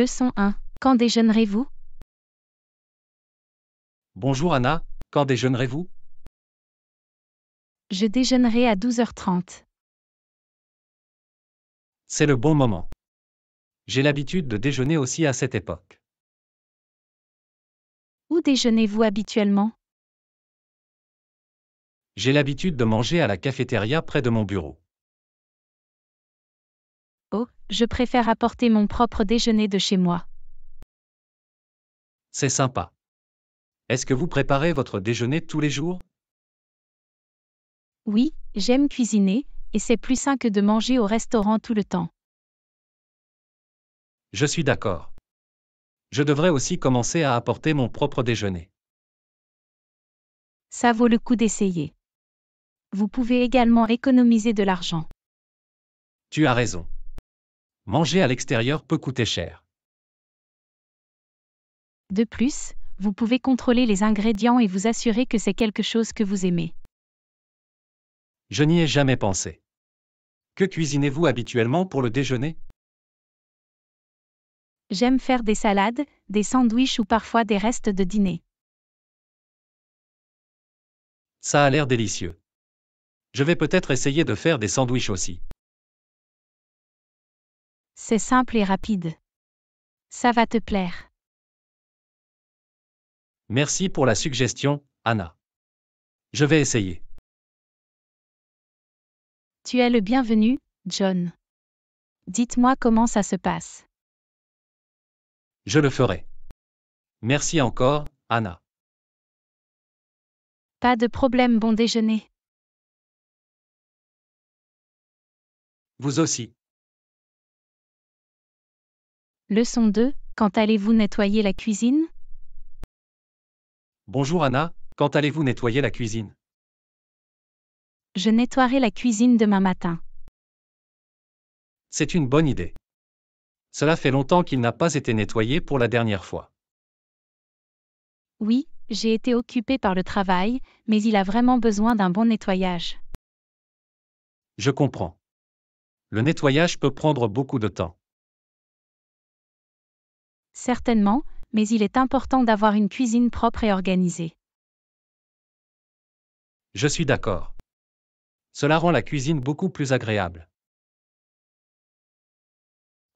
Leçon 1. Quand déjeunerez-vous Bonjour Anna, quand déjeunerez-vous Je déjeunerai à 12h30. C'est le bon moment. J'ai l'habitude de déjeuner aussi à cette époque. Où déjeunez-vous habituellement J'ai l'habitude de manger à la cafétéria près de mon bureau je préfère apporter mon propre déjeuner de chez moi. C'est sympa. Est-ce que vous préparez votre déjeuner tous les jours Oui, j'aime cuisiner, et c'est plus sain que de manger au restaurant tout le temps. Je suis d'accord. Je devrais aussi commencer à apporter mon propre déjeuner. Ça vaut le coup d'essayer. Vous pouvez également économiser de l'argent. Tu as raison. Manger à l'extérieur peut coûter cher. De plus, vous pouvez contrôler les ingrédients et vous assurer que c'est quelque chose que vous aimez. Je n'y ai jamais pensé. Que cuisinez-vous habituellement pour le déjeuner J'aime faire des salades, des sandwiches ou parfois des restes de dîner. Ça a l'air délicieux. Je vais peut-être essayer de faire des sandwiches aussi. C'est simple et rapide. Ça va te plaire. Merci pour la suggestion, Anna. Je vais essayer. Tu es le bienvenu, John. Dites-moi comment ça se passe. Je le ferai. Merci encore, Anna. Pas de problème, bon déjeuner. Vous aussi. Leçon 2. Quand allez-vous nettoyer la cuisine Bonjour Anna, quand allez-vous nettoyer la cuisine Je nettoierai la cuisine demain matin. C'est une bonne idée. Cela fait longtemps qu'il n'a pas été nettoyé pour la dernière fois. Oui, j'ai été occupé par le travail, mais il a vraiment besoin d'un bon nettoyage. Je comprends. Le nettoyage peut prendre beaucoup de temps. Certainement, mais il est important d'avoir une cuisine propre et organisée. Je suis d'accord. Cela rend la cuisine beaucoup plus agréable.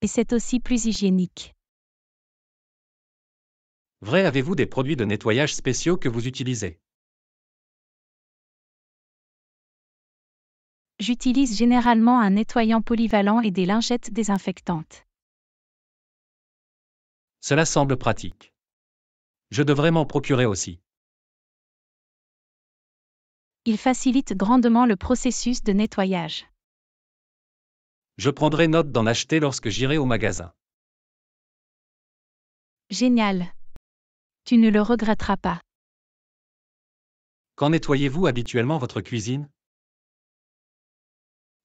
Et c'est aussi plus hygiénique. Vrai, avez-vous des produits de nettoyage spéciaux que vous utilisez J'utilise généralement un nettoyant polyvalent et des lingettes désinfectantes. Cela semble pratique. Je devrais m'en procurer aussi. Il facilite grandement le processus de nettoyage. Je prendrai note d'en acheter lorsque j'irai au magasin. Génial. Tu ne le regretteras pas. Quand nettoyez-vous habituellement votre cuisine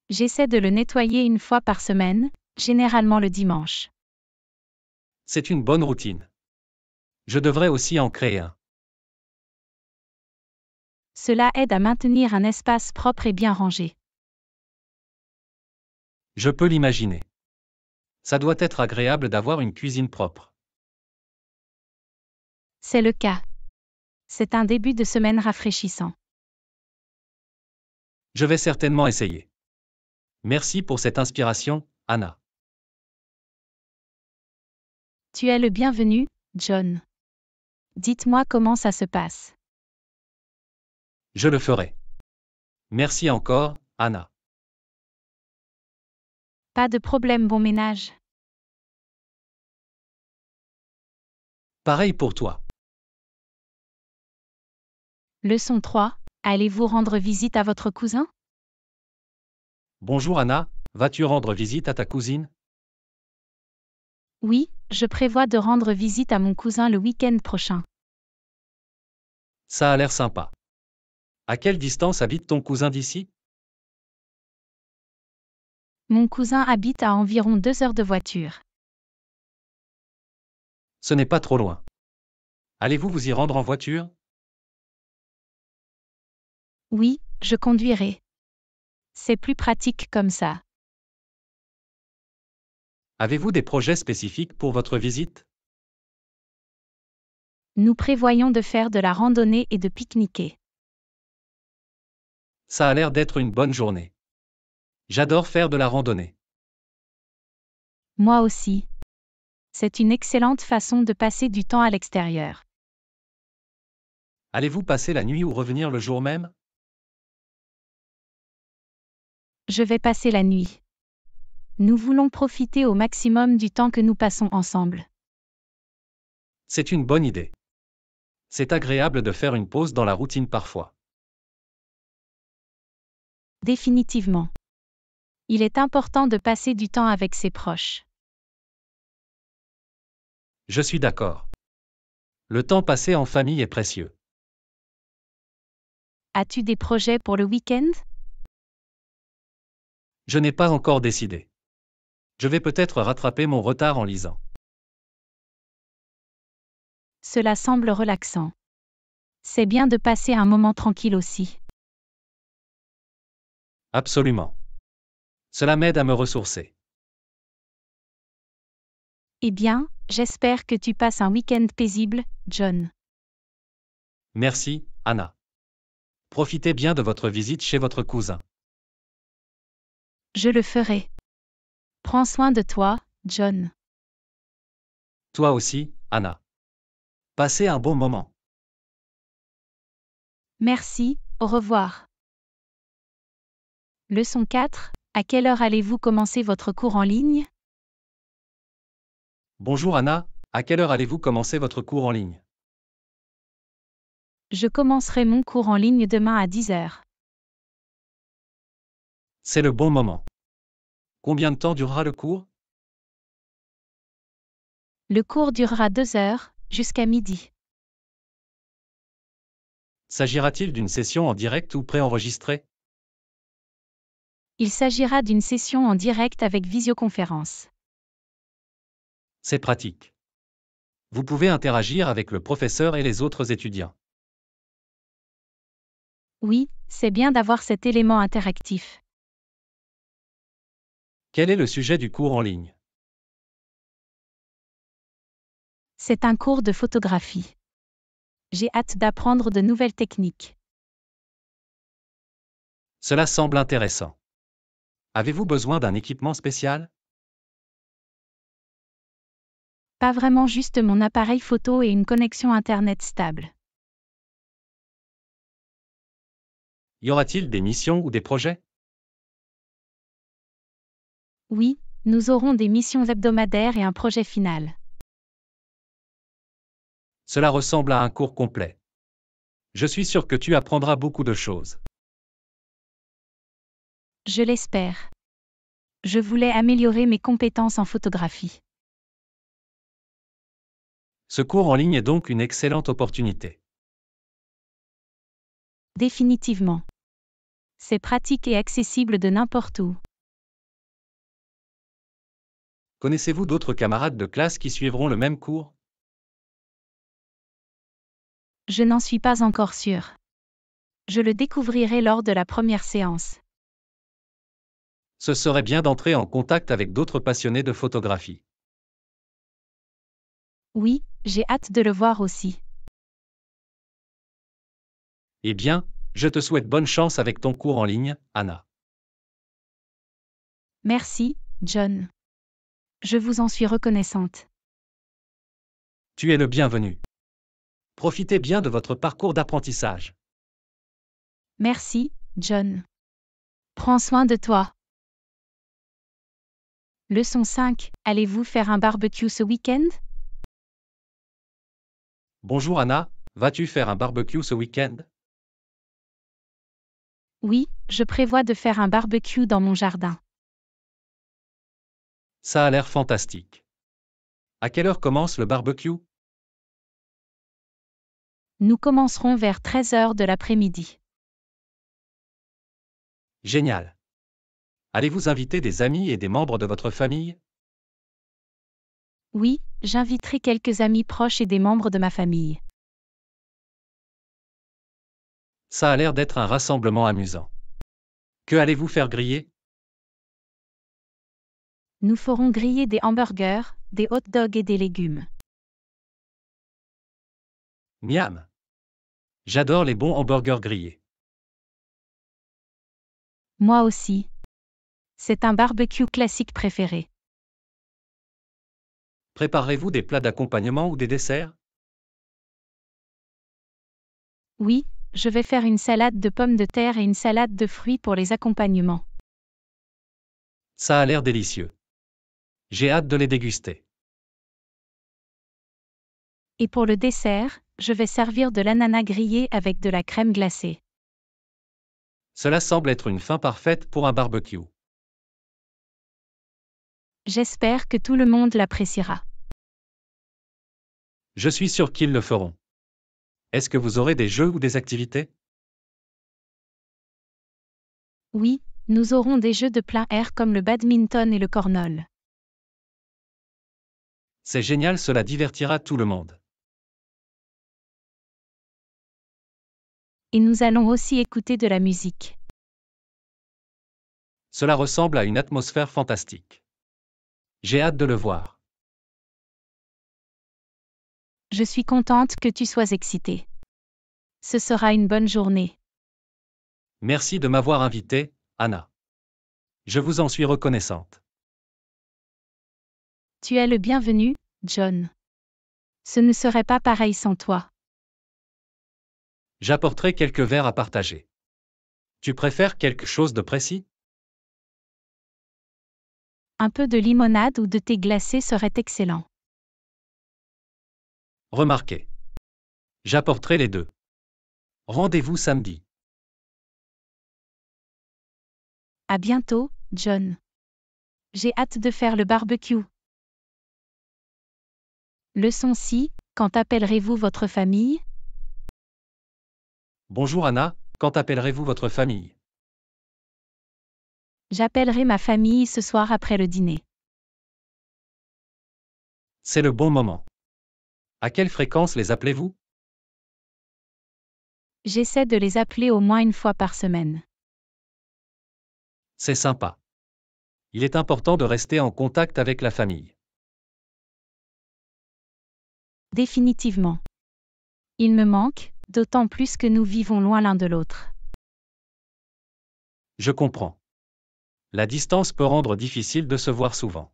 J'essaie de le nettoyer une fois par semaine, généralement le dimanche. C'est une bonne routine. Je devrais aussi en créer un. Cela aide à maintenir un espace propre et bien rangé. Je peux l'imaginer. Ça doit être agréable d'avoir une cuisine propre. C'est le cas. C'est un début de semaine rafraîchissant. Je vais certainement essayer. Merci pour cette inspiration, Anna. Tu es le bienvenu, John. Dites-moi comment ça se passe. Je le ferai. Merci encore, Anna. Pas de problème, bon ménage. Pareil pour toi. Leçon 3. Allez-vous rendre visite à votre cousin Bonjour Anna, vas-tu rendre visite à ta cousine oui, je prévois de rendre visite à mon cousin le week-end prochain. Ça a l'air sympa. À quelle distance habite ton cousin d'ici Mon cousin habite à environ deux heures de voiture. Ce n'est pas trop loin. Allez-vous vous y rendre en voiture Oui, je conduirai. C'est plus pratique comme ça. Avez-vous des projets spécifiques pour votre visite Nous prévoyons de faire de la randonnée et de pique-niquer. Ça a l'air d'être une bonne journée. J'adore faire de la randonnée. Moi aussi. C'est une excellente façon de passer du temps à l'extérieur. Allez-vous passer la nuit ou revenir le jour même Je vais passer la nuit. Nous voulons profiter au maximum du temps que nous passons ensemble. C'est une bonne idée. C'est agréable de faire une pause dans la routine parfois. Définitivement. Il est important de passer du temps avec ses proches. Je suis d'accord. Le temps passé en famille est précieux. As-tu des projets pour le week-end Je n'ai pas encore décidé. Je vais peut-être rattraper mon retard en lisant. Cela semble relaxant. C'est bien de passer un moment tranquille aussi. Absolument. Cela m'aide à me ressourcer. Eh bien, j'espère que tu passes un week-end paisible, John. Merci, Anna. Profitez bien de votre visite chez votre cousin. Je le ferai. Prends soin de toi, John. Toi aussi, Anna. Passez un bon moment. Merci, au revoir. Leçon 4. À quelle heure allez-vous commencer votre cours en ligne Bonjour Anna, à quelle heure allez-vous commencer votre cours en ligne Je commencerai mon cours en ligne demain à 10h. C'est le bon moment. Combien de temps durera le cours Le cours durera deux heures, jusqu'à midi. S'agira-t-il d'une session en direct ou préenregistrée Il s'agira d'une session en direct avec visioconférence. C'est pratique. Vous pouvez interagir avec le professeur et les autres étudiants. Oui, c'est bien d'avoir cet élément interactif. Quel est le sujet du cours en ligne C'est un cours de photographie. J'ai hâte d'apprendre de nouvelles techniques. Cela semble intéressant. Avez-vous besoin d'un équipement spécial Pas vraiment juste mon appareil photo et une connexion Internet stable. Y aura-t-il des missions ou des projets oui, nous aurons des missions hebdomadaires et un projet final. Cela ressemble à un cours complet. Je suis sûr que tu apprendras beaucoup de choses. Je l'espère. Je voulais améliorer mes compétences en photographie. Ce cours en ligne est donc une excellente opportunité. Définitivement. C'est pratique et accessible de n'importe où. Connaissez-vous d'autres camarades de classe qui suivront le même cours Je n'en suis pas encore sûre. Je le découvrirai lors de la première séance. Ce serait bien d'entrer en contact avec d'autres passionnés de photographie. Oui, j'ai hâte de le voir aussi. Eh bien, je te souhaite bonne chance avec ton cours en ligne, Anna. Merci, John. Je vous en suis reconnaissante. Tu es le bienvenu. Profitez bien de votre parcours d'apprentissage. Merci, John. Prends soin de toi. Leçon 5. Allez-vous faire un barbecue ce week-end Bonjour Anna, vas-tu faire un barbecue ce week-end Oui, je prévois de faire un barbecue dans mon jardin. Ça a l'air fantastique. À quelle heure commence le barbecue Nous commencerons vers 13h de l'après-midi. Génial. Allez-vous inviter des amis et des membres de votre famille Oui, j'inviterai quelques amis proches et des membres de ma famille. Ça a l'air d'être un rassemblement amusant. Que allez-vous faire griller nous ferons griller des hamburgers, des hot dogs et des légumes. Miam. J'adore les bons hamburgers grillés. Moi aussi. C'est un barbecue classique préféré. Préparez-vous des plats d'accompagnement ou des desserts Oui, je vais faire une salade de pommes de terre et une salade de fruits pour les accompagnements. Ça a l'air délicieux. J'ai hâte de les déguster. Et pour le dessert, je vais servir de l'ananas grillé avec de la crème glacée. Cela semble être une fin parfaite pour un barbecue. J'espère que tout le monde l'appréciera. Je suis sûr qu'ils le feront. Est-ce que vous aurez des jeux ou des activités Oui, nous aurons des jeux de plein air comme le badminton et le cornol. C'est génial, cela divertira tout le monde. Et nous allons aussi écouter de la musique. Cela ressemble à une atmosphère fantastique. J'ai hâte de le voir. Je suis contente que tu sois excitée. Ce sera une bonne journée. Merci de m'avoir invitée, Anna. Je vous en suis reconnaissante. Tu es le bienvenu, John. Ce ne serait pas pareil sans toi. J'apporterai quelques verres à partager. Tu préfères quelque chose de précis Un peu de limonade ou de thé glacé serait excellent. Remarquez. J'apporterai les deux. Rendez-vous samedi. À bientôt, John. J'ai hâte de faire le barbecue. Leçon 6. Quand appellerez-vous votre famille Bonjour Anna, quand appellerez-vous votre famille J'appellerai ma famille ce soir après le dîner. C'est le bon moment. À quelle fréquence les appelez-vous J'essaie de les appeler au moins une fois par semaine. C'est sympa. Il est important de rester en contact avec la famille. Définitivement. Il me manque, d'autant plus que nous vivons loin l'un de l'autre. Je comprends. La distance peut rendre difficile de se voir souvent.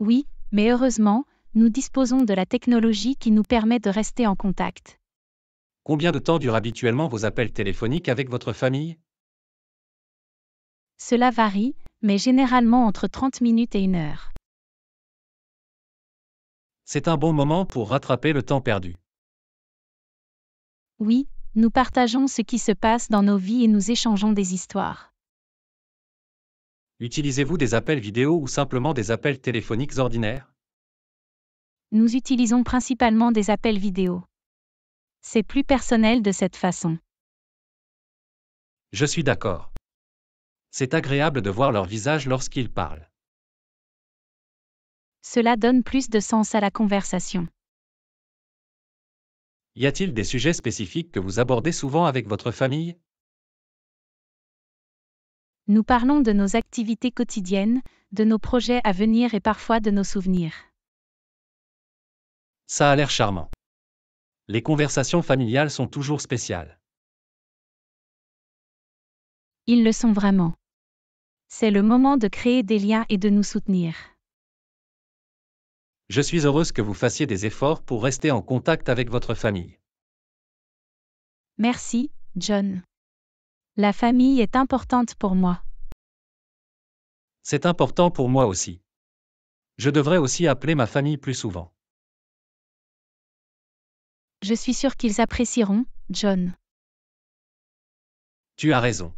Oui, mais heureusement, nous disposons de la technologie qui nous permet de rester en contact. Combien de temps durent habituellement vos appels téléphoniques avec votre famille Cela varie, mais généralement entre 30 minutes et une heure. C'est un bon moment pour rattraper le temps perdu. Oui, nous partageons ce qui se passe dans nos vies et nous échangeons des histoires. Utilisez-vous des appels vidéo ou simplement des appels téléphoniques ordinaires Nous utilisons principalement des appels vidéo. C'est plus personnel de cette façon. Je suis d'accord. C'est agréable de voir leur visage lorsqu'ils parlent. Cela donne plus de sens à la conversation. Y a-t-il des sujets spécifiques que vous abordez souvent avec votre famille Nous parlons de nos activités quotidiennes, de nos projets à venir et parfois de nos souvenirs. Ça a l'air charmant. Les conversations familiales sont toujours spéciales. Ils le sont vraiment. C'est le moment de créer des liens et de nous soutenir je suis heureuse que vous fassiez des efforts pour rester en contact avec votre famille. Merci, John. La famille est importante pour moi. C'est important pour moi aussi. Je devrais aussi appeler ma famille plus souvent. Je suis sûre qu'ils apprécieront, John. Tu as raison.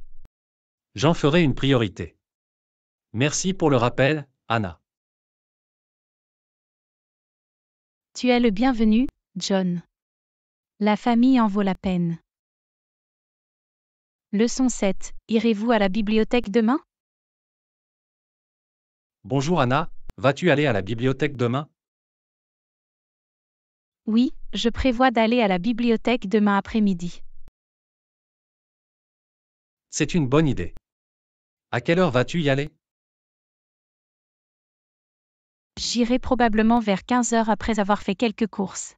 J'en ferai une priorité. Merci pour le rappel, Anna. Tu es le bienvenu, John. La famille en vaut la peine. Leçon 7. Irez-vous à la bibliothèque demain Bonjour Anna, vas-tu aller à la bibliothèque demain Oui, je prévois d'aller à la bibliothèque demain après-midi. C'est une bonne idée. À quelle heure vas-tu y aller J'irai probablement vers 15 heures après avoir fait quelques courses.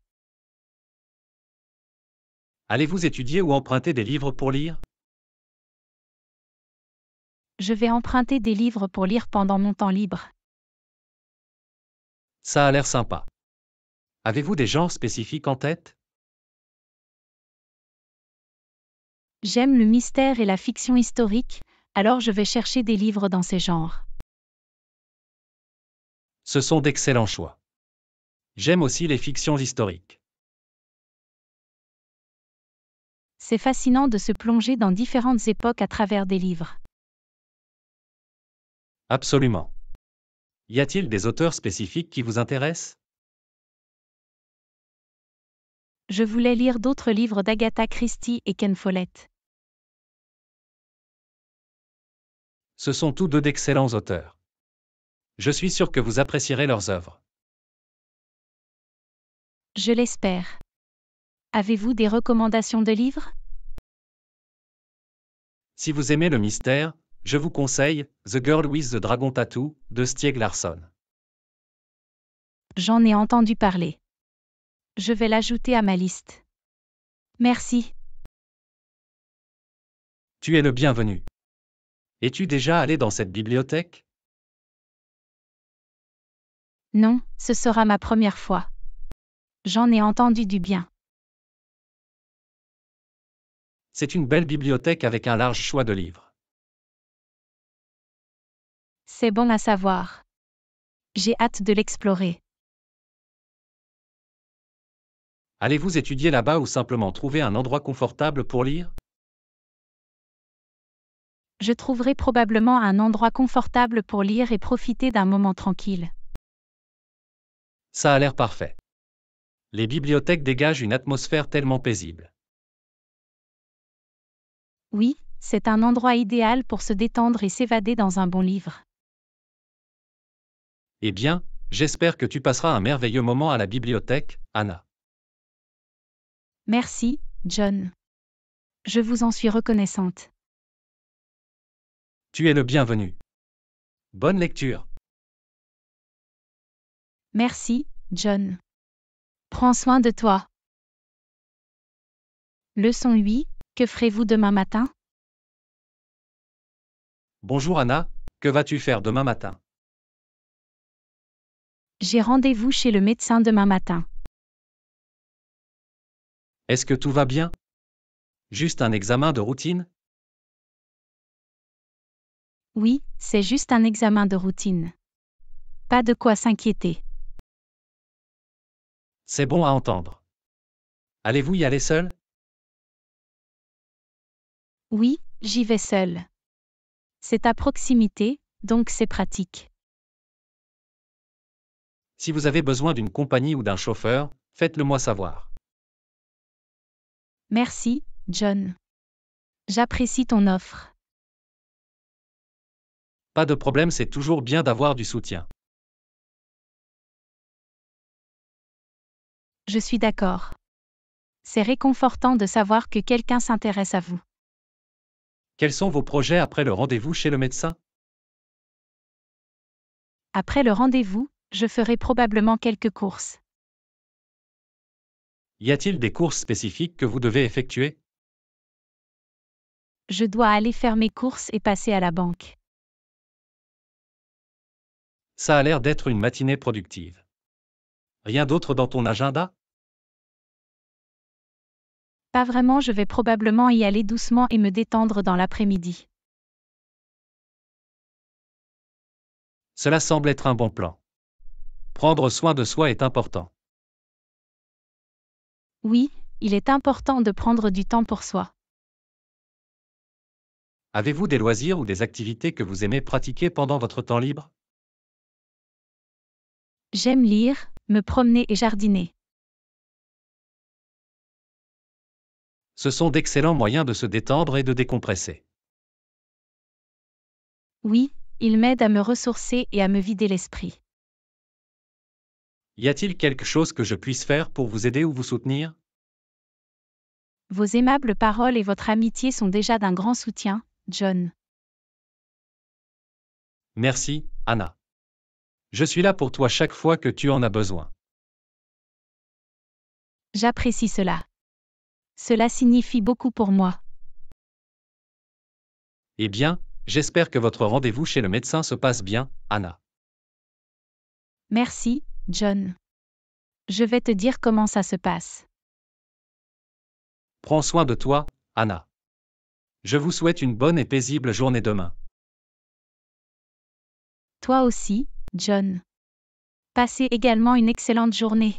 Allez-vous étudier ou emprunter des livres pour lire Je vais emprunter des livres pour lire pendant mon temps libre. Ça a l'air sympa. Avez-vous des genres spécifiques en tête J'aime le mystère et la fiction historique, alors je vais chercher des livres dans ces genres. Ce sont d'excellents choix. J'aime aussi les fictions historiques. C'est fascinant de se plonger dans différentes époques à travers des livres. Absolument. Y a-t-il des auteurs spécifiques qui vous intéressent Je voulais lire d'autres livres d'Agatha Christie et Ken Follett. Ce sont tous deux d'excellents auteurs. Je suis sûr que vous apprécierez leurs œuvres. Je l'espère. Avez-vous des recommandations de livres Si vous aimez le mystère, je vous conseille The Girl with the Dragon Tattoo de Stieg Larsson. J'en ai entendu parler. Je vais l'ajouter à ma liste. Merci. Tu es le bienvenu. Es-tu déjà allé dans cette bibliothèque non, ce sera ma première fois. J'en ai entendu du bien. C'est une belle bibliothèque avec un large choix de livres. C'est bon à savoir. J'ai hâte de l'explorer. Allez-vous étudier là-bas ou simplement trouver un endroit confortable pour lire Je trouverai probablement un endroit confortable pour lire et profiter d'un moment tranquille. Ça a l'air parfait. Les bibliothèques dégagent une atmosphère tellement paisible. Oui, c'est un endroit idéal pour se détendre et s'évader dans un bon livre. Eh bien, j'espère que tu passeras un merveilleux moment à la bibliothèque, Anna. Merci, John. Je vous en suis reconnaissante. Tu es le bienvenu. Bonne lecture. Merci, John. Prends soin de toi. Leçon 8. Que ferez-vous demain matin Bonjour Anna, que vas-tu faire demain matin J'ai rendez-vous chez le médecin demain matin. Est-ce que tout va bien Juste un examen de routine Oui, c'est juste un examen de routine. Pas de quoi s'inquiéter. C'est bon à entendre. Allez-vous y aller seul Oui, j'y vais seul. C'est à proximité, donc c'est pratique. Si vous avez besoin d'une compagnie ou d'un chauffeur, faites-le moi savoir. Merci, John. J'apprécie ton offre. Pas de problème, c'est toujours bien d'avoir du soutien. Je suis d'accord. C'est réconfortant de savoir que quelqu'un s'intéresse à vous. Quels sont vos projets après le rendez-vous chez le médecin Après le rendez-vous, je ferai probablement quelques courses. Y a-t-il des courses spécifiques que vous devez effectuer Je dois aller faire mes courses et passer à la banque. Ça a l'air d'être une matinée productive. Rien d'autre dans ton agenda Pas vraiment, je vais probablement y aller doucement et me détendre dans l'après-midi. Cela semble être un bon plan. Prendre soin de soi est important. Oui, il est important de prendre du temps pour soi. Avez-vous des loisirs ou des activités que vous aimez pratiquer pendant votre temps libre J'aime lire, me promener et jardiner. Ce sont d'excellents moyens de se détendre et de décompresser. Oui, ils m'aident à me ressourcer et à me vider l'esprit. Y a-t-il quelque chose que je puisse faire pour vous aider ou vous soutenir Vos aimables paroles et votre amitié sont déjà d'un grand soutien, John. Merci, Anna. Je suis là pour toi chaque fois que tu en as besoin. J'apprécie cela. Cela signifie beaucoup pour moi. Eh bien, j'espère que votre rendez-vous chez le médecin se passe bien, Anna. Merci, John. Je vais te dire comment ça se passe. Prends soin de toi, Anna. Je vous souhaite une bonne et paisible journée demain. Toi aussi, John. Passez également une excellente journée.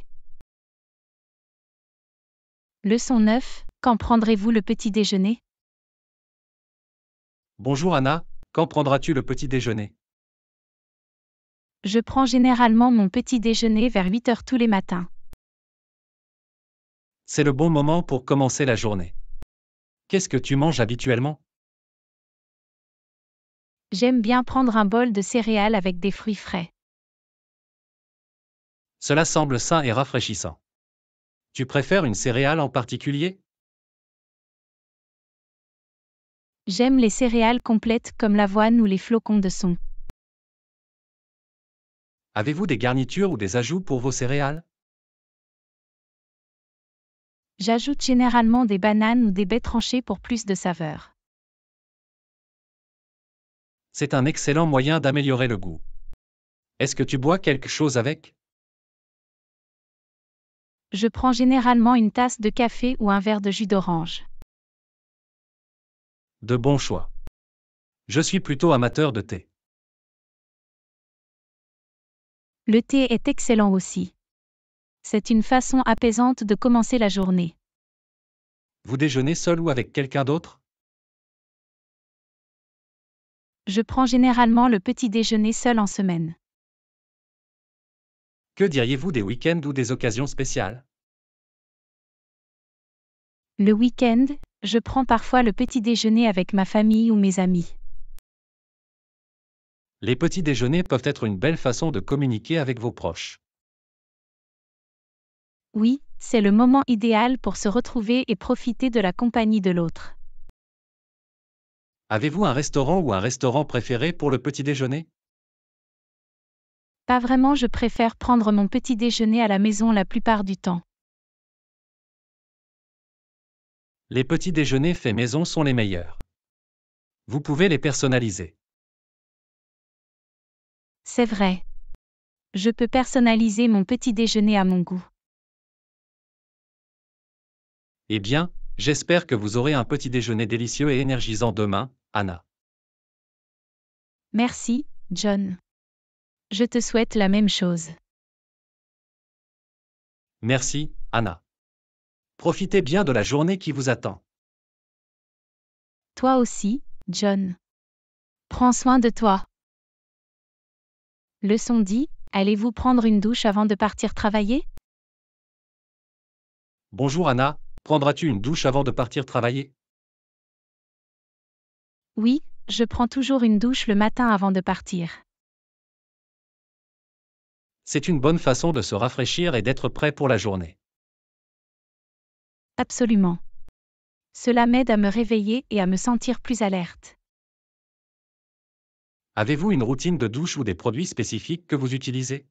Leçon 9. Quand prendrez-vous le petit déjeuner Bonjour Anna, quand prendras-tu le petit déjeuner Je prends généralement mon petit déjeuner vers 8 heures tous les matins. C'est le bon moment pour commencer la journée. Qu'est-ce que tu manges habituellement J'aime bien prendre un bol de céréales avec des fruits frais. Cela semble sain et rafraîchissant. Tu préfères une céréale en particulier J'aime les céréales complètes comme l'avoine ou les flocons de son. Avez-vous des garnitures ou des ajouts pour vos céréales J'ajoute généralement des bananes ou des baies tranchées pour plus de saveur. C'est un excellent moyen d'améliorer le goût. Est-ce que tu bois quelque chose avec Je prends généralement une tasse de café ou un verre de jus d'orange. De bons choix. Je suis plutôt amateur de thé. Le thé est excellent aussi. C'est une façon apaisante de commencer la journée. Vous déjeunez seul ou avec quelqu'un d'autre je prends généralement le petit déjeuner seul en semaine. Que diriez-vous des week-ends ou des occasions spéciales Le week-end, je prends parfois le petit déjeuner avec ma famille ou mes amis. Les petits déjeuners peuvent être une belle façon de communiquer avec vos proches. Oui, c'est le moment idéal pour se retrouver et profiter de la compagnie de l'autre. Avez-vous un restaurant ou un restaurant préféré pour le petit déjeuner Pas vraiment, je préfère prendre mon petit déjeuner à la maison la plupart du temps. Les petits déjeuners faits maison sont les meilleurs. Vous pouvez les personnaliser. C'est vrai. Je peux personnaliser mon petit déjeuner à mon goût. Eh bien, j'espère que vous aurez un petit déjeuner délicieux et énergisant demain, Anna. Merci, John. Je te souhaite la même chose. Merci, Anna. Profitez bien de la journée qui vous attend. Toi aussi, John. Prends soin de toi. Leçon dit, allez-vous prendre une douche avant de partir travailler Bonjour Anna, prendras-tu une douche avant de partir travailler oui, je prends toujours une douche le matin avant de partir. C'est une bonne façon de se rafraîchir et d'être prêt pour la journée. Absolument. Cela m'aide à me réveiller et à me sentir plus alerte. Avez-vous une routine de douche ou des produits spécifiques que vous utilisez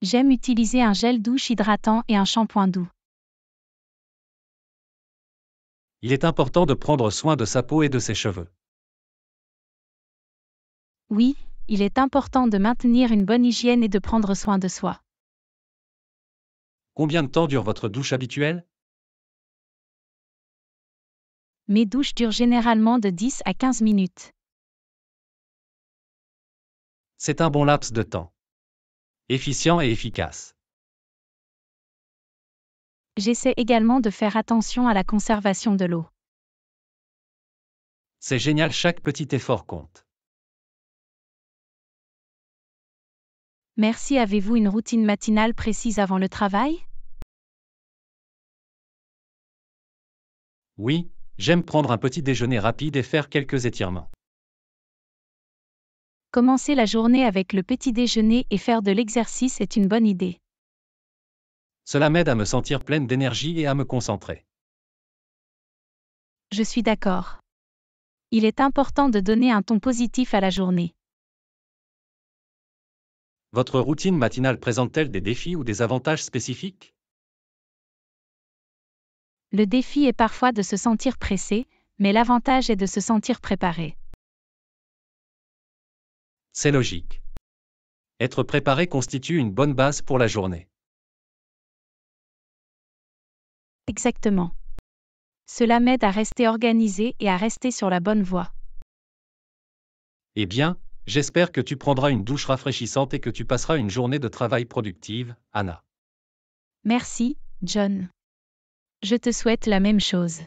J'aime utiliser un gel douche hydratant et un shampoing doux il est important de prendre soin de sa peau et de ses cheveux. Oui, il est important de maintenir une bonne hygiène et de prendre soin de soi. Combien de temps dure votre douche habituelle Mes douches durent généralement de 10 à 15 minutes. C'est un bon laps de temps. Efficient et efficace. J'essaie également de faire attention à la conservation de l'eau. C'est génial, chaque petit effort compte. Merci, avez-vous une routine matinale précise avant le travail Oui, j'aime prendre un petit déjeuner rapide et faire quelques étirements. Commencer la journée avec le petit déjeuner et faire de l'exercice est une bonne idée. Cela m'aide à me sentir pleine d'énergie et à me concentrer. Je suis d'accord. Il est important de donner un ton positif à la journée. Votre routine matinale présente-t-elle des défis ou des avantages spécifiques Le défi est parfois de se sentir pressé, mais l'avantage est de se sentir préparé. C'est logique. Être préparé constitue une bonne base pour la journée. Exactement. Cela m'aide à rester organisé et à rester sur la bonne voie. Eh bien, j'espère que tu prendras une douche rafraîchissante et que tu passeras une journée de travail productive, Anna. Merci, John. Je te souhaite la même chose.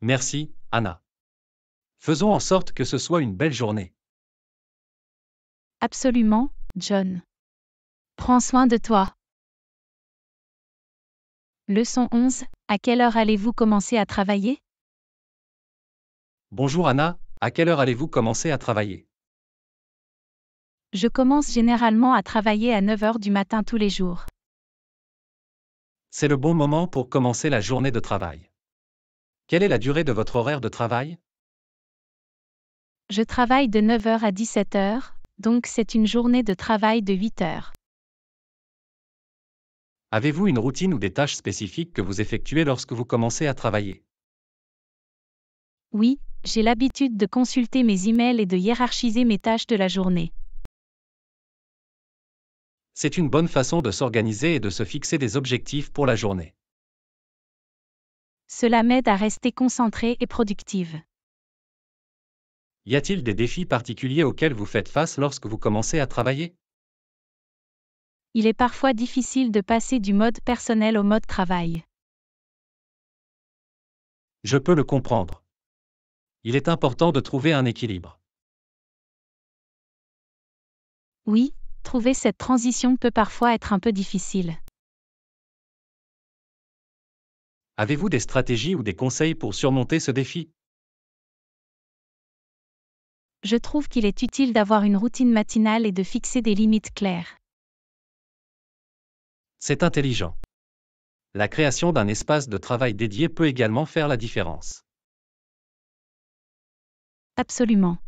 Merci, Anna. Faisons en sorte que ce soit une belle journée. Absolument, John. Prends soin de toi. Leçon 11. À quelle heure allez-vous commencer à travailler Bonjour Anna, à quelle heure allez-vous commencer à travailler Je commence généralement à travailler à 9h du matin tous les jours. C'est le bon moment pour commencer la journée de travail. Quelle est la durée de votre horaire de travail Je travaille de 9h à 17h, donc c'est une journée de travail de 8 heures. Avez-vous une routine ou des tâches spécifiques que vous effectuez lorsque vous commencez à travailler Oui, j'ai l'habitude de consulter mes emails et de hiérarchiser mes tâches de la journée. C'est une bonne façon de s'organiser et de se fixer des objectifs pour la journée. Cela m'aide à rester concentrée et productive. Y a-t-il des défis particuliers auxquels vous faites face lorsque vous commencez à travailler il est parfois difficile de passer du mode personnel au mode travail. Je peux le comprendre. Il est important de trouver un équilibre. Oui, trouver cette transition peut parfois être un peu difficile. Avez-vous des stratégies ou des conseils pour surmonter ce défi Je trouve qu'il est utile d'avoir une routine matinale et de fixer des limites claires. C'est intelligent. La création d'un espace de travail dédié peut également faire la différence. Absolument.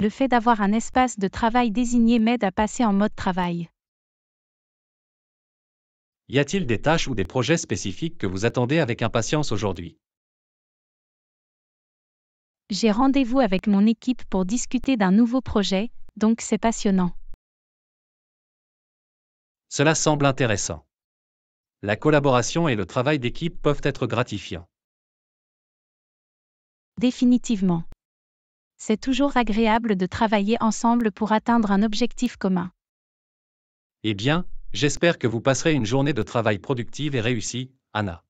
Le fait d'avoir un espace de travail désigné m'aide à passer en mode travail. Y a-t-il des tâches ou des projets spécifiques que vous attendez avec impatience aujourd'hui J'ai rendez-vous avec mon équipe pour discuter d'un nouveau projet, donc c'est passionnant. Cela semble intéressant. La collaboration et le travail d'équipe peuvent être gratifiants. Définitivement. C'est toujours agréable de travailler ensemble pour atteindre un objectif commun. Eh bien, j'espère que vous passerez une journée de travail productive et réussie, Anna.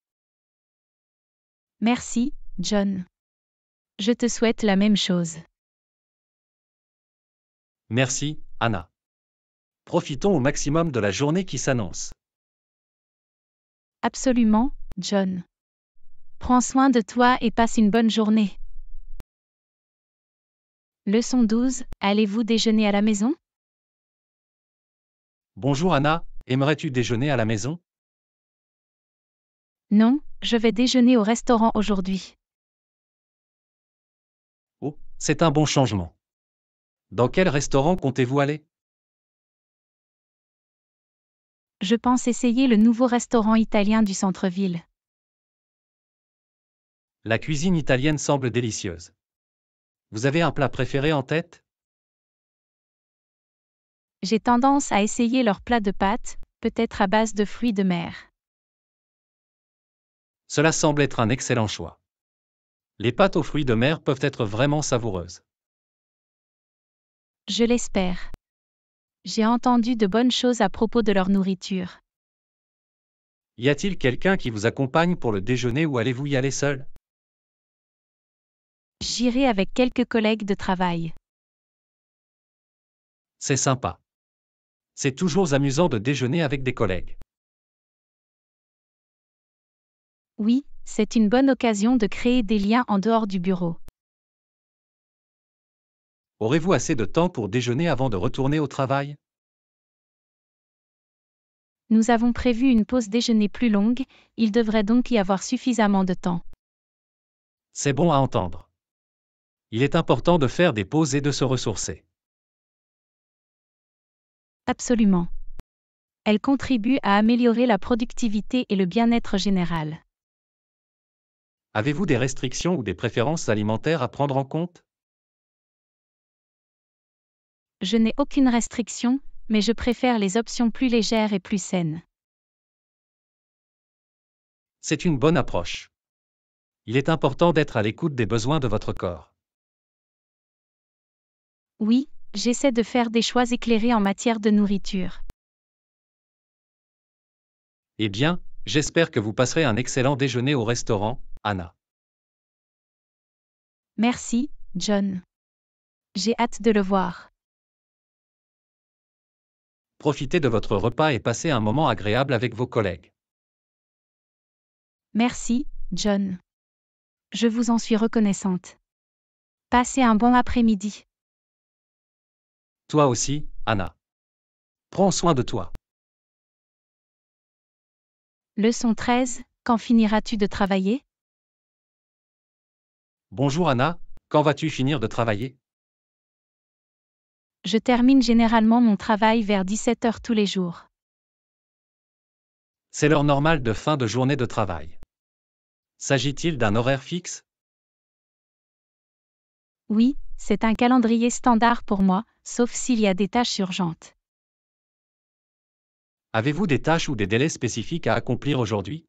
Merci, John. Je te souhaite la même chose. Merci, Anna profitons au maximum de la journée qui s'annonce. Absolument, John. Prends soin de toi et passe une bonne journée. Leçon 12. Allez-vous déjeuner à la maison Bonjour Anna, aimerais-tu déjeuner à la maison Non, je vais déjeuner au restaurant aujourd'hui. Oh, c'est un bon changement. Dans quel restaurant comptez-vous aller je pense essayer le nouveau restaurant italien du centre-ville. La cuisine italienne semble délicieuse. Vous avez un plat préféré en tête J'ai tendance à essayer leurs plats de pâtes, peut-être à base de fruits de mer. Cela semble être un excellent choix. Les pâtes aux fruits de mer peuvent être vraiment savoureuses. Je l'espère. J'ai entendu de bonnes choses à propos de leur nourriture. Y a-t-il quelqu'un qui vous accompagne pour le déjeuner ou allez-vous y aller seul J'irai avec quelques collègues de travail. C'est sympa. C'est toujours amusant de déjeuner avec des collègues. Oui, c'est une bonne occasion de créer des liens en dehors du bureau. Aurez-vous assez de temps pour déjeuner avant de retourner au travail Nous avons prévu une pause déjeuner plus longue, il devrait donc y avoir suffisamment de temps. C'est bon à entendre. Il est important de faire des pauses et de se ressourcer. Absolument. Elle contribue à améliorer la productivité et le bien-être général. Avez-vous des restrictions ou des préférences alimentaires à prendre en compte je n'ai aucune restriction, mais je préfère les options plus légères et plus saines. C'est une bonne approche. Il est important d'être à l'écoute des besoins de votre corps. Oui, j'essaie de faire des choix éclairés en matière de nourriture. Eh bien, j'espère que vous passerez un excellent déjeuner au restaurant, Anna. Merci, John. J'ai hâte de le voir profitez de votre repas et passez un moment agréable avec vos collègues. Merci, John. Je vous en suis reconnaissante. Passez un bon après-midi. Toi aussi, Anna. Prends soin de toi. Leçon 13. Quand finiras-tu de travailler Bonjour Anna, quand vas-tu finir de travailler je termine généralement mon travail vers 17 heures tous les jours. C'est l'heure normale de fin de journée de travail. S'agit-il d'un horaire fixe Oui, c'est un calendrier standard pour moi, sauf s'il y a des tâches urgentes. Avez-vous des tâches ou des délais spécifiques à accomplir aujourd'hui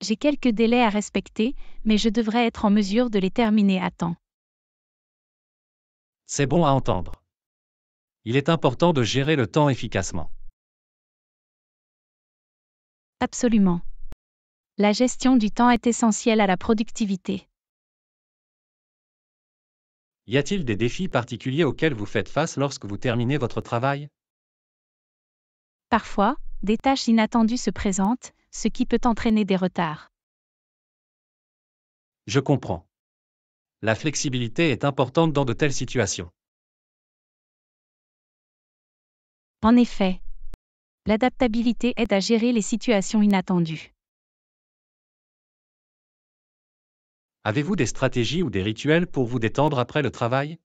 J'ai quelques délais à respecter, mais je devrais être en mesure de les terminer à temps. C'est bon à entendre. Il est important de gérer le temps efficacement. Absolument. La gestion du temps est essentielle à la productivité. Y a-t-il des défis particuliers auxquels vous faites face lorsque vous terminez votre travail Parfois, des tâches inattendues se présentent, ce qui peut entraîner des retards. Je comprends. La flexibilité est importante dans de telles situations. En effet, l'adaptabilité aide à gérer les situations inattendues. Avez-vous des stratégies ou des rituels pour vous détendre après le travail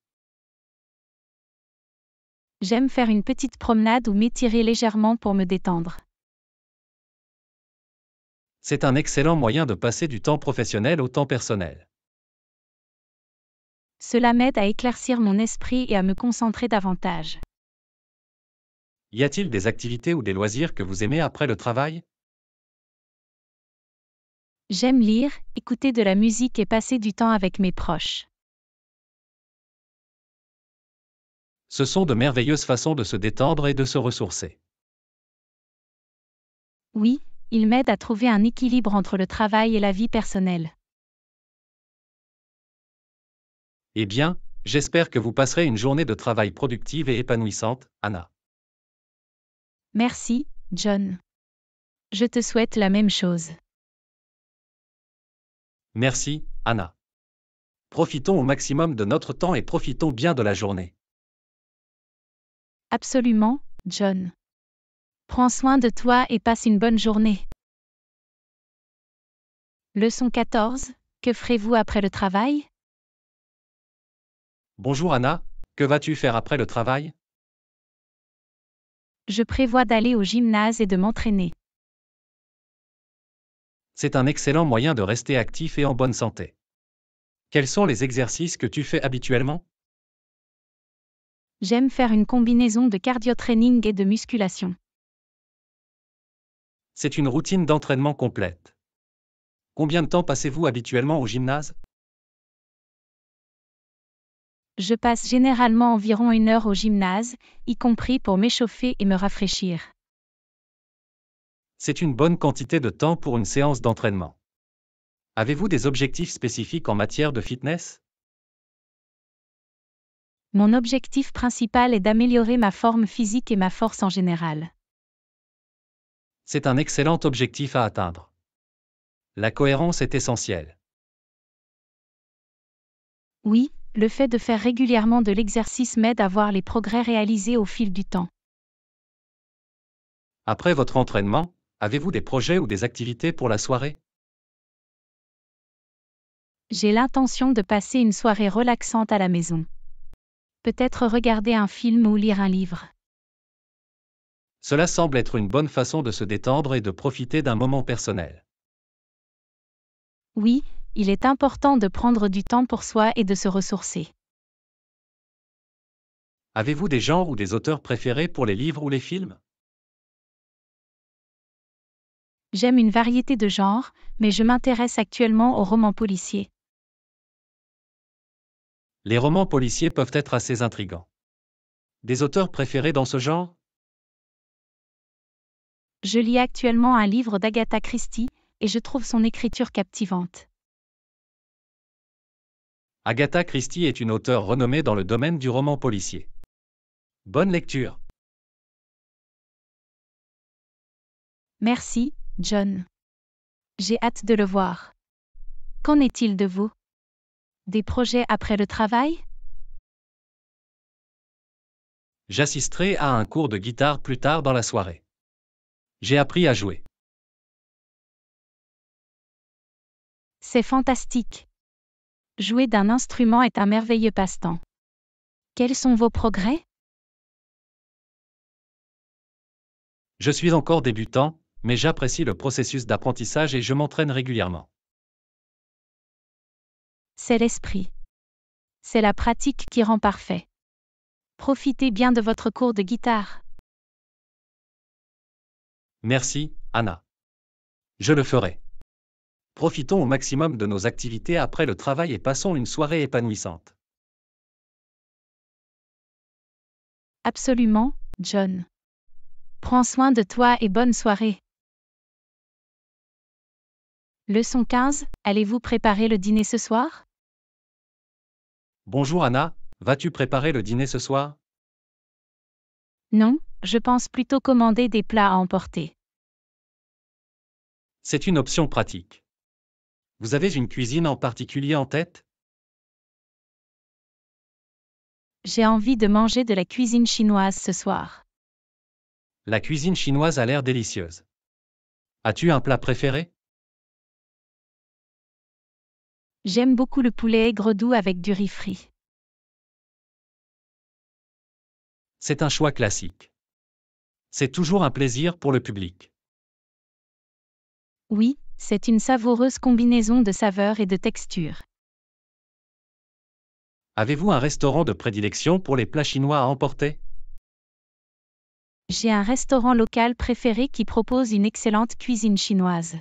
J'aime faire une petite promenade ou m'étirer légèrement pour me détendre. C'est un excellent moyen de passer du temps professionnel au temps personnel. Cela m'aide à éclaircir mon esprit et à me concentrer davantage. Y a-t-il des activités ou des loisirs que vous aimez après le travail J'aime lire, écouter de la musique et passer du temps avec mes proches. Ce sont de merveilleuses façons de se détendre et de se ressourcer. Oui, ils m'aident à trouver un équilibre entre le travail et la vie personnelle. Eh bien, j'espère que vous passerez une journée de travail productive et épanouissante, Anna. Merci, John. Je te souhaite la même chose. Merci, Anna. Profitons au maximum de notre temps et profitons bien de la journée. Absolument, John. Prends soin de toi et passe une bonne journée. Leçon 14. Que ferez-vous après le travail Bonjour Anna, que vas-tu faire après le travail Je prévois d'aller au gymnase et de m'entraîner. C'est un excellent moyen de rester actif et en bonne santé. Quels sont les exercices que tu fais habituellement J'aime faire une combinaison de cardio-training et de musculation. C'est une routine d'entraînement complète. Combien de temps passez-vous habituellement au gymnase je passe généralement environ une heure au gymnase, y compris pour m'échauffer et me rafraîchir. C'est une bonne quantité de temps pour une séance d'entraînement. Avez-vous des objectifs spécifiques en matière de fitness Mon objectif principal est d'améliorer ma forme physique et ma force en général. C'est un excellent objectif à atteindre. La cohérence est essentielle. Oui, le fait de faire régulièrement de l'exercice m'aide à voir les progrès réalisés au fil du temps. Après votre entraînement, avez-vous des projets ou des activités pour la soirée J'ai l'intention de passer une soirée relaxante à la maison. Peut-être regarder un film ou lire un livre. Cela semble être une bonne façon de se détendre et de profiter d'un moment personnel. Oui, il est important de prendre du temps pour soi et de se ressourcer. Avez-vous des genres ou des auteurs préférés pour les livres ou les films J'aime une variété de genres, mais je m'intéresse actuellement aux romans policiers. Les romans policiers peuvent être assez intrigants. Des auteurs préférés dans ce genre Je lis actuellement un livre d'Agatha Christie, et je trouve son écriture captivante. Agatha Christie est une auteure renommée dans le domaine du roman policier. Bonne lecture. Merci, John. J'ai hâte de le voir. Qu'en est-il de vous Des projets après le travail J'assisterai à un cours de guitare plus tard dans la soirée. J'ai appris à jouer. C'est fantastique. Jouer d'un instrument est un merveilleux passe-temps. Quels sont vos progrès Je suis encore débutant, mais j'apprécie le processus d'apprentissage et je m'entraîne régulièrement. C'est l'esprit. C'est la pratique qui rend parfait. Profitez bien de votre cours de guitare. Merci, Anna. Je le ferai. Profitons au maximum de nos activités après le travail et passons une soirée épanouissante. Absolument, John. Prends soin de toi et bonne soirée. Leçon 15. Allez-vous préparer le dîner ce soir Bonjour Anna, vas-tu préparer le dîner ce soir Non, je pense plutôt commander des plats à emporter. C'est une option pratique. Vous avez une cuisine en particulier en tête J'ai envie de manger de la cuisine chinoise ce soir. La cuisine chinoise a l'air délicieuse. As-tu un plat préféré J'aime beaucoup le poulet aigre doux avec du riz frit. C'est un choix classique. C'est toujours un plaisir pour le public. Oui, c'est une savoureuse combinaison de saveurs et de textures. Avez-vous un restaurant de prédilection pour les plats chinois à emporter J'ai un restaurant local préféré qui propose une excellente cuisine chinoise.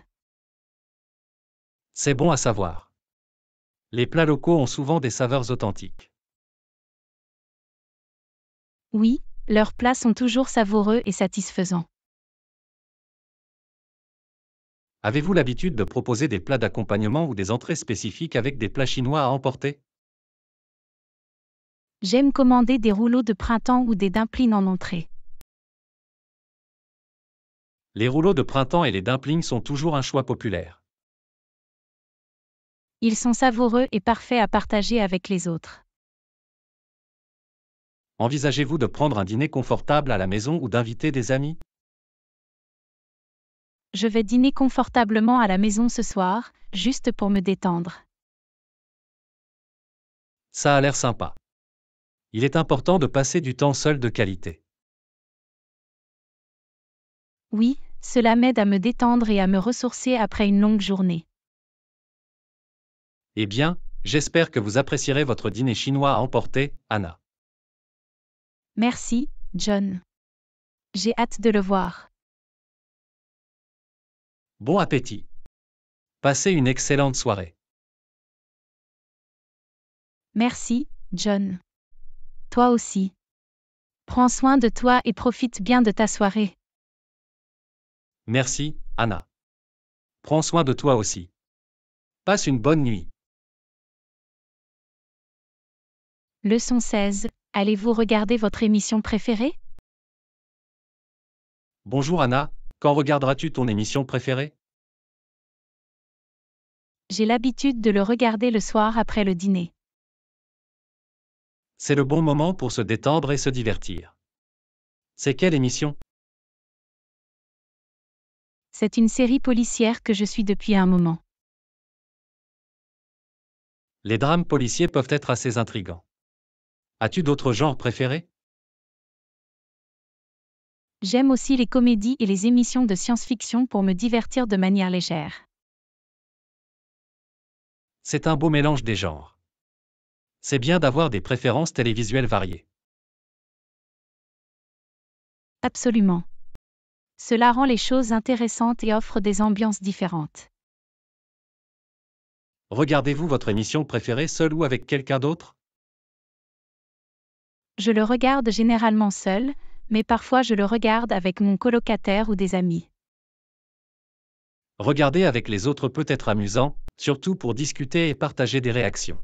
C'est bon à savoir. Les plats locaux ont souvent des saveurs authentiques. Oui, leurs plats sont toujours savoureux et satisfaisants. Avez-vous l'habitude de proposer des plats d'accompagnement ou des entrées spécifiques avec des plats chinois à emporter J'aime commander des rouleaux de printemps ou des dumplings en entrée. Les rouleaux de printemps et les dumplings sont toujours un choix populaire. Ils sont savoureux et parfaits à partager avec les autres. Envisagez-vous de prendre un dîner confortable à la maison ou d'inviter des amis je vais dîner confortablement à la maison ce soir, juste pour me détendre. Ça a l'air sympa. Il est important de passer du temps seul de qualité. Oui, cela m'aide à me détendre et à me ressourcer après une longue journée. Eh bien, j'espère que vous apprécierez votre dîner chinois à emporter, Anna. Merci, John. J'ai hâte de le voir. Bon appétit. Passez une excellente soirée. Merci, John. Toi aussi. Prends soin de toi et profite bien de ta soirée. Merci, Anna. Prends soin de toi aussi. Passe une bonne nuit. Leçon 16. Allez-vous regarder votre émission préférée Bonjour Anna, quand regarderas-tu ton émission préférée J'ai l'habitude de le regarder le soir après le dîner. C'est le bon moment pour se détendre et se divertir. C'est quelle émission C'est une série policière que je suis depuis un moment. Les drames policiers peuvent être assez intrigants. As-tu d'autres genres préférés J'aime aussi les comédies et les émissions de science-fiction pour me divertir de manière légère. C'est un beau mélange des genres. C'est bien d'avoir des préférences télévisuelles variées. Absolument. Cela rend les choses intéressantes et offre des ambiances différentes. Regardez-vous votre émission préférée seule ou avec quelqu'un d'autre Je le regarde généralement seul, mais parfois je le regarde avec mon colocataire ou des amis. Regarder avec les autres peut être amusant, surtout pour discuter et partager des réactions.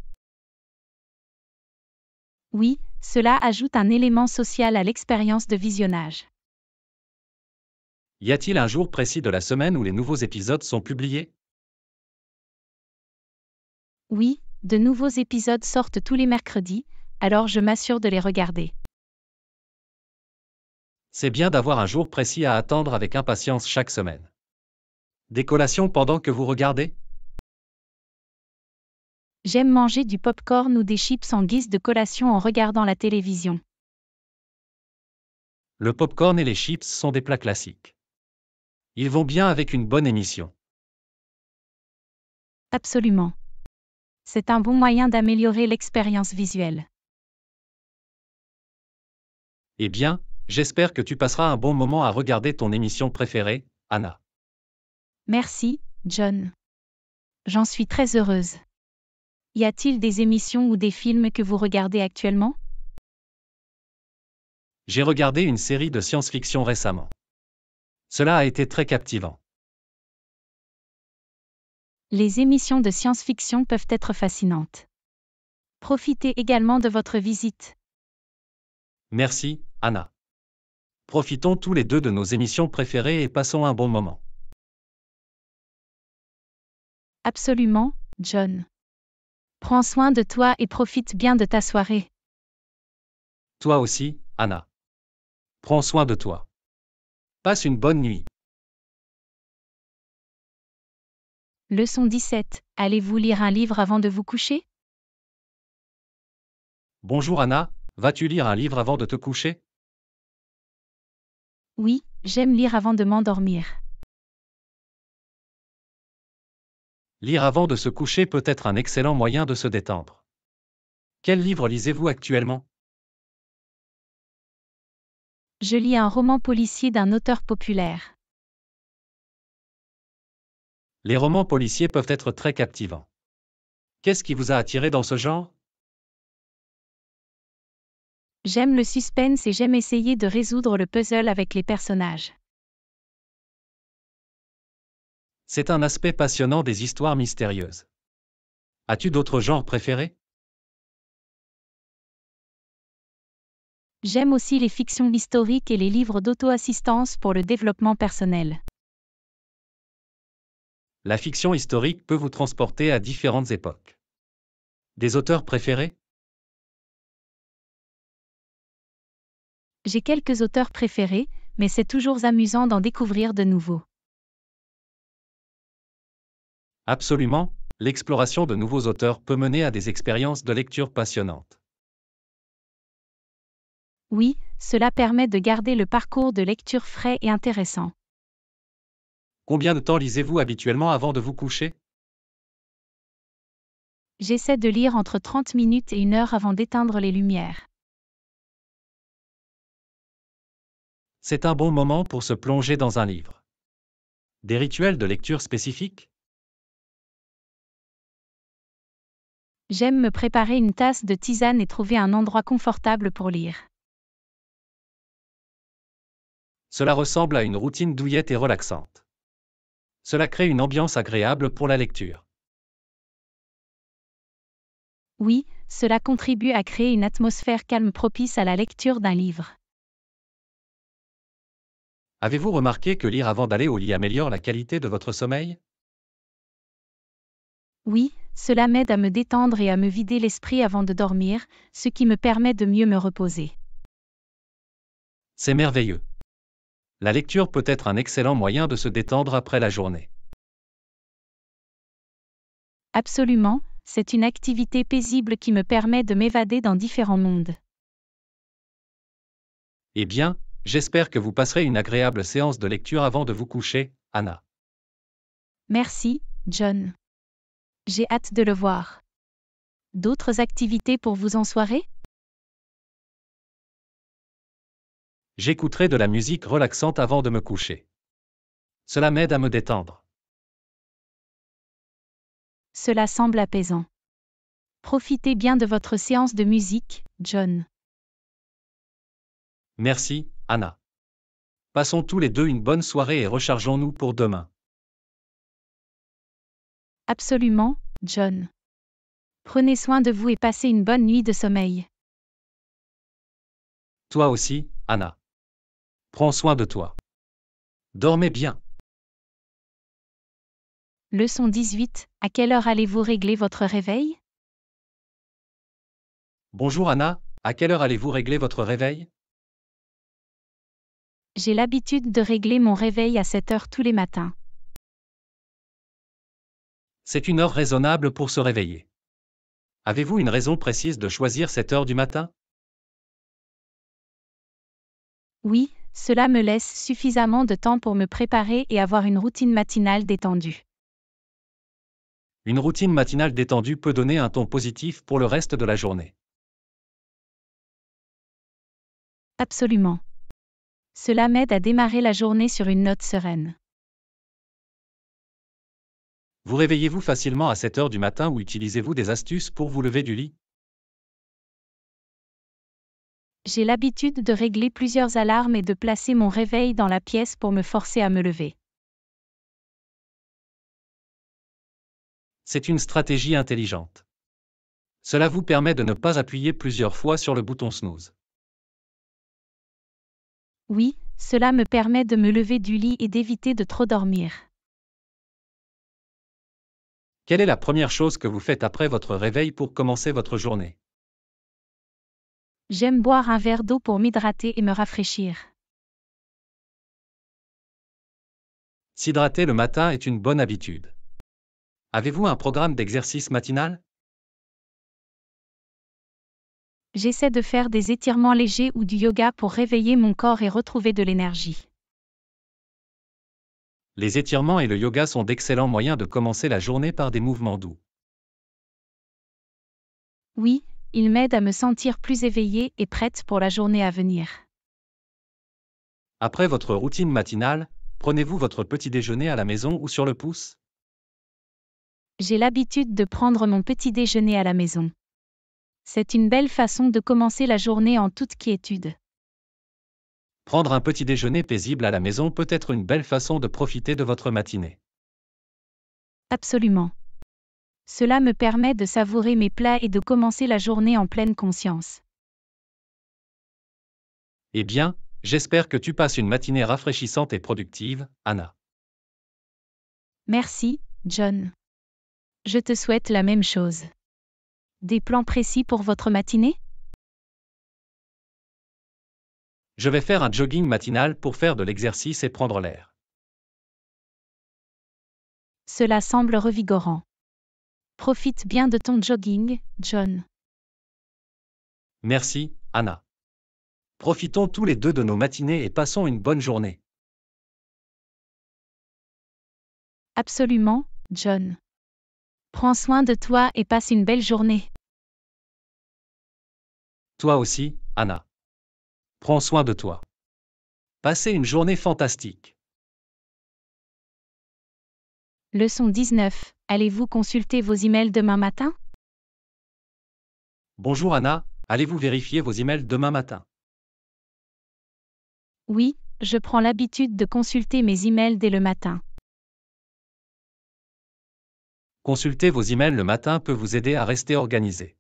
Oui, cela ajoute un élément social à l'expérience de visionnage. Y a-t-il un jour précis de la semaine où les nouveaux épisodes sont publiés Oui, de nouveaux épisodes sortent tous les mercredis, alors je m'assure de les regarder c'est bien d'avoir un jour précis à attendre avec impatience chaque semaine. Des collations pendant que vous regardez J'aime manger du pop-corn ou des chips en guise de collation en regardant la télévision. Le pop-corn et les chips sont des plats classiques. Ils vont bien avec une bonne émission. Absolument. C'est un bon moyen d'améliorer l'expérience visuelle. Eh bien, J'espère que tu passeras un bon moment à regarder ton émission préférée, Anna. Merci, John. J'en suis très heureuse. Y a-t-il des émissions ou des films que vous regardez actuellement J'ai regardé une série de science-fiction récemment. Cela a été très captivant. Les émissions de science-fiction peuvent être fascinantes. Profitez également de votre visite. Merci, Anna profitons tous les deux de nos émissions préférées et passons un bon moment. Absolument, John. Prends soin de toi et profite bien de ta soirée. Toi aussi, Anna. Prends soin de toi. Passe une bonne nuit. Leçon 17. Allez-vous lire un livre avant de vous coucher Bonjour Anna, vas-tu lire un livre avant de te coucher oui, j'aime lire avant de m'endormir. Lire avant de se coucher peut être un excellent moyen de se détendre. Quel livre lisez-vous actuellement Je lis un roman policier d'un auteur populaire. Les romans policiers peuvent être très captivants. Qu'est-ce qui vous a attiré dans ce genre J'aime le suspense et j'aime essayer de résoudre le puzzle avec les personnages. C'est un aspect passionnant des histoires mystérieuses. As-tu d'autres genres préférés J'aime aussi les fictions historiques et les livres d'auto-assistance pour le développement personnel. La fiction historique peut vous transporter à différentes époques. Des auteurs préférés J'ai quelques auteurs préférés, mais c'est toujours amusant d'en découvrir de nouveaux. Absolument, l'exploration de nouveaux auteurs peut mener à des expériences de lecture passionnantes. Oui, cela permet de garder le parcours de lecture frais et intéressant. Combien de temps lisez-vous habituellement avant de vous coucher J'essaie de lire entre 30 minutes et une heure avant d'éteindre les lumières. c'est un bon moment pour se plonger dans un livre. Des rituels de lecture spécifiques J'aime me préparer une tasse de tisane et trouver un endroit confortable pour lire. Cela ressemble à une routine douillette et relaxante. Cela crée une ambiance agréable pour la lecture. Oui, cela contribue à créer une atmosphère calme propice à la lecture d'un livre. Avez-vous remarqué que lire avant d'aller au lit améliore la qualité de votre sommeil Oui, cela m'aide à me détendre et à me vider l'esprit avant de dormir, ce qui me permet de mieux me reposer. C'est merveilleux. La lecture peut être un excellent moyen de se détendre après la journée. Absolument, c'est une activité paisible qui me permet de m'évader dans différents mondes. Eh bien, J'espère que vous passerez une agréable séance de lecture avant de vous coucher, Anna. Merci, John. J'ai hâte de le voir. D'autres activités pour vous en soirée J'écouterai de la musique relaxante avant de me coucher. Cela m'aide à me détendre. Cela semble apaisant. Profitez bien de votre séance de musique, John. Merci, Anna. Passons tous les deux une bonne soirée et rechargeons-nous pour demain. Absolument, John. Prenez soin de vous et passez une bonne nuit de sommeil. Toi aussi, Anna. Prends soin de toi. Dormez bien. Leçon 18. À quelle heure allez-vous régler votre réveil Bonjour Anna, à quelle heure allez-vous régler votre réveil j'ai l'habitude de régler mon réveil à 7 heures tous les matins. C'est une heure raisonnable pour se réveiller. Avez-vous une raison précise de choisir cette heure du matin Oui, cela me laisse suffisamment de temps pour me préparer et avoir une routine matinale détendue. Une routine matinale détendue peut donner un ton positif pour le reste de la journée. Absolument. Cela m'aide à démarrer la journée sur une note sereine. Vous réveillez-vous facilement à 7 heures du matin ou utilisez-vous des astuces pour vous lever du lit J'ai l'habitude de régler plusieurs alarmes et de placer mon réveil dans la pièce pour me forcer à me lever. C'est une stratégie intelligente. Cela vous permet de ne pas appuyer plusieurs fois sur le bouton snooze. Oui, cela me permet de me lever du lit et d'éviter de trop dormir. Quelle est la première chose que vous faites après votre réveil pour commencer votre journée J'aime boire un verre d'eau pour m'hydrater et me rafraîchir. S'hydrater le matin est une bonne habitude. Avez-vous un programme d'exercice matinal j'essaie de faire des étirements légers ou du yoga pour réveiller mon corps et retrouver de l'énergie. Les étirements et le yoga sont d'excellents moyens de commencer la journée par des mouvements doux. Oui, ils m'aident à me sentir plus éveillée et prête pour la journée à venir. Après votre routine matinale, prenez-vous votre petit déjeuner à la maison ou sur le pouce J'ai l'habitude de prendre mon petit déjeuner à la maison. C'est une belle façon de commencer la journée en toute quiétude. Prendre un petit déjeuner paisible à la maison peut être une belle façon de profiter de votre matinée. Absolument. Cela me permet de savourer mes plats et de commencer la journée en pleine conscience. Eh bien, j'espère que tu passes une matinée rafraîchissante et productive, Anna. Merci, John. Je te souhaite la même chose. Des plans précis pour votre matinée Je vais faire un jogging matinal pour faire de l'exercice et prendre l'air. Cela semble revigorant. Profite bien de ton jogging, John. Merci, Anna. Profitons tous les deux de nos matinées et passons une bonne journée. Absolument, John. Prends soin de toi et passe une belle journée. Toi aussi, Anna. Prends soin de toi. Passez une journée fantastique. Leçon 19. Allez-vous consulter vos emails demain matin Bonjour Anna, allez-vous vérifier vos emails demain matin Oui, je prends l'habitude de consulter mes emails dès le matin. Consulter vos emails le matin peut vous aider à rester organisé.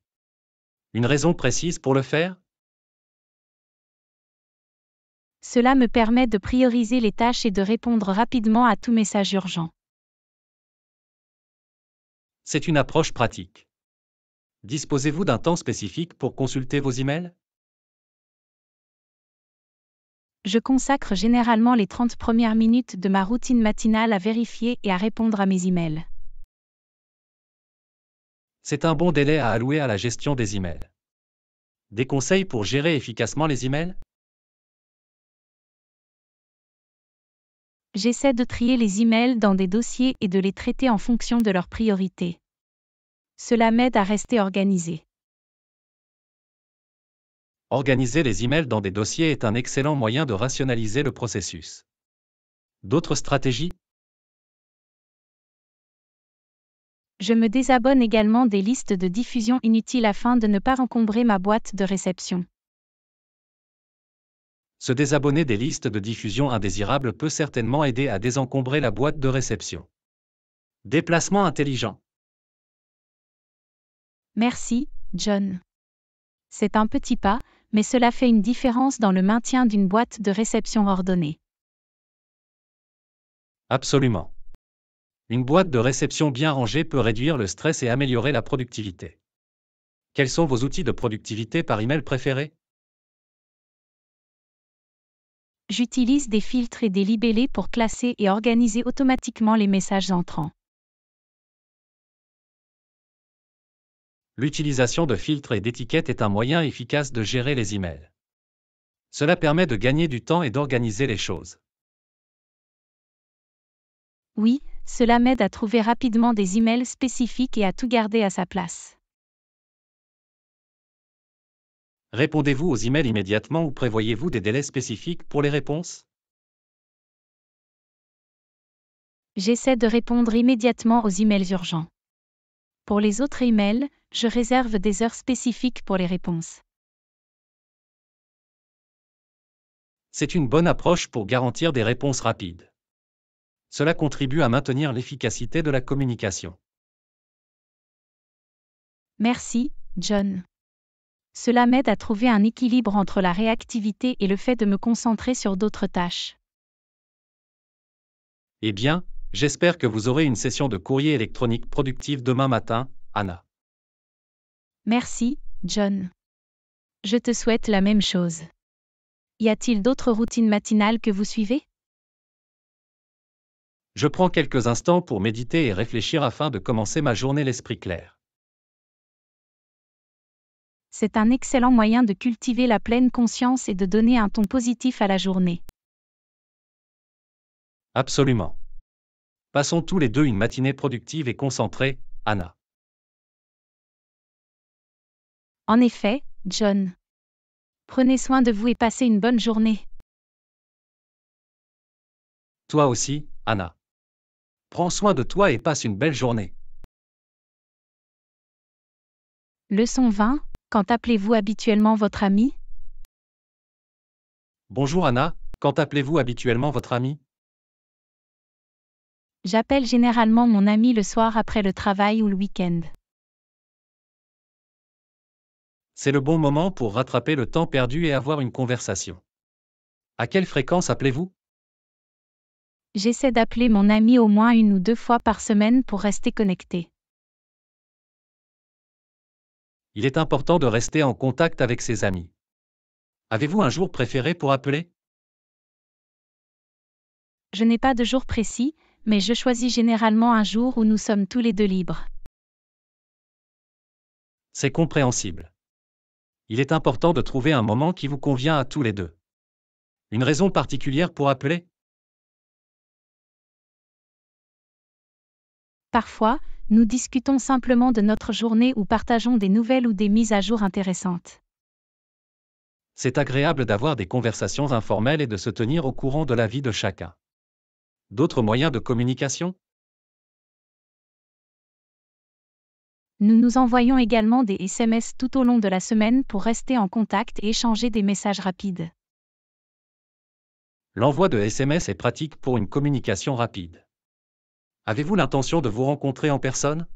Une raison précise pour le faire Cela me permet de prioriser les tâches et de répondre rapidement à tout message urgent. C'est une approche pratique. Disposez-vous d'un temps spécifique pour consulter vos emails je consacre généralement les 30 premières minutes de ma routine matinale à vérifier et à répondre à mes emails. C'est un bon délai à allouer à la gestion des emails. Des conseils pour gérer efficacement les emails J'essaie de trier les emails dans des dossiers et de les traiter en fonction de leurs priorités. Cela m'aide à rester organisé. Organiser les emails dans des dossiers est un excellent moyen de rationaliser le processus. D'autres stratégies Je me désabonne également des listes de diffusion inutiles afin de ne pas encombrer ma boîte de réception. Se désabonner des listes de diffusion indésirables peut certainement aider à désencombrer la boîte de réception. Déplacement intelligent. Merci, John. C'est un petit pas, mais cela fait une différence dans le maintien d'une boîte de réception ordonnée. Absolument. Une boîte de réception bien rangée peut réduire le stress et améliorer la productivité. Quels sont vos outils de productivité par email préférés J'utilise des filtres et des libellés pour classer et organiser automatiquement les messages entrants. L'utilisation de filtres et d'étiquettes est un moyen efficace de gérer les emails. Cela permet de gagner du temps et d'organiser les choses. Oui, cela m'aide à trouver rapidement des emails spécifiques et à tout garder à sa place. Répondez-vous aux emails immédiatement ou prévoyez-vous des délais spécifiques pour les réponses J'essaie de répondre immédiatement aux emails urgents. Pour les autres emails, je réserve des heures spécifiques pour les réponses. C'est une bonne approche pour garantir des réponses rapides. Cela contribue à maintenir l'efficacité de la communication. Merci, John. Cela m'aide à trouver un équilibre entre la réactivité et le fait de me concentrer sur d'autres tâches. Eh bien, j'espère que vous aurez une session de courrier électronique productive demain matin, Anna. Merci, John. Je te souhaite la même chose. Y a-t-il d'autres routines matinales que vous suivez je prends quelques instants pour méditer et réfléchir afin de commencer ma journée l'esprit clair. C'est un excellent moyen de cultiver la pleine conscience et de donner un ton positif à la journée. Absolument. Passons tous les deux une matinée productive et concentrée, Anna. En effet, John. Prenez soin de vous et passez une bonne journée. Toi aussi, Anna. Prends soin de toi et passe une belle journée. Leçon 20. Quand appelez-vous habituellement votre ami Bonjour Anna, quand appelez-vous habituellement votre ami J'appelle généralement mon ami le soir après le travail ou le week-end. C'est le bon moment pour rattraper le temps perdu et avoir une conversation. À quelle fréquence appelez-vous j'essaie d'appeler mon ami au moins une ou deux fois par semaine pour rester connecté. Il est important de rester en contact avec ses amis. Avez-vous un jour préféré pour appeler Je n'ai pas de jour précis, mais je choisis généralement un jour où nous sommes tous les deux libres. C'est compréhensible. Il est important de trouver un moment qui vous convient à tous les deux. Une raison particulière pour appeler Parfois, nous discutons simplement de notre journée ou partageons des nouvelles ou des mises à jour intéressantes. C'est agréable d'avoir des conversations informelles et de se tenir au courant de la vie de chacun. D'autres moyens de communication Nous nous envoyons également des SMS tout au long de la semaine pour rester en contact et échanger des messages rapides. L'envoi de SMS est pratique pour une communication rapide. Avez-vous l'intention de vous rencontrer en personne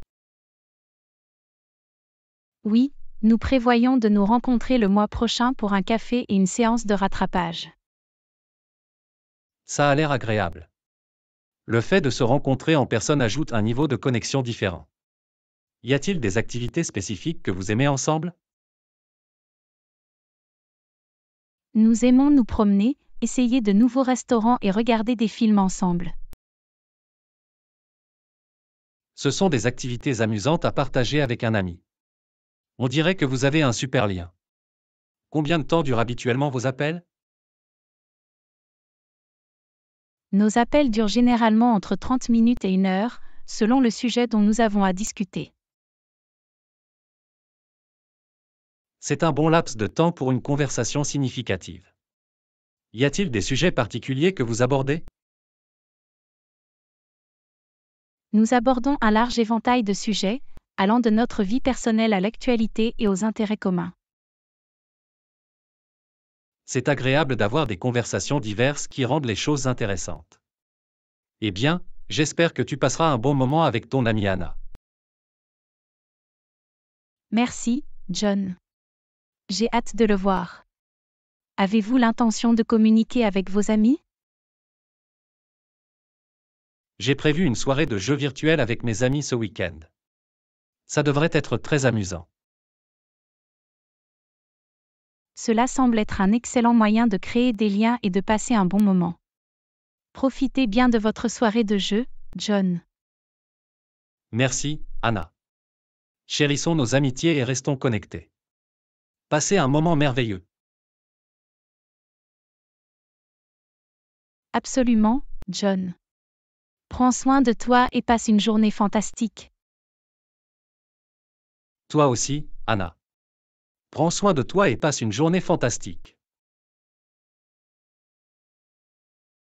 Oui, nous prévoyons de nous rencontrer le mois prochain pour un café et une séance de rattrapage. Ça a l'air agréable. Le fait de se rencontrer en personne ajoute un niveau de connexion différent. Y a-t-il des activités spécifiques que vous aimez ensemble Nous aimons nous promener, essayer de nouveaux restaurants et regarder des films ensemble. Ce sont des activités amusantes à partager avec un ami. On dirait que vous avez un super lien. Combien de temps durent habituellement vos appels Nos appels durent généralement entre 30 minutes et une heure, selon le sujet dont nous avons à discuter. C'est un bon laps de temps pour une conversation significative. Y a-t-il des sujets particuliers que vous abordez Nous abordons un large éventail de sujets, allant de notre vie personnelle à l'actualité et aux intérêts communs. C'est agréable d'avoir des conversations diverses qui rendent les choses intéressantes. Eh bien, j'espère que tu passeras un bon moment avec ton ami Anna. Merci, John. J'ai hâte de le voir. Avez-vous l'intention de communiquer avec vos amis j'ai prévu une soirée de jeux virtuels avec mes amis ce week-end. Ça devrait être très amusant. Cela semble être un excellent moyen de créer des liens et de passer un bon moment. Profitez bien de votre soirée de jeu, John. Merci, Anna. Chérissons nos amitiés et restons connectés. Passez un moment merveilleux. Absolument, John. Prends soin de toi et passe une journée fantastique. Toi aussi, Anna. Prends soin de toi et passe une journée fantastique.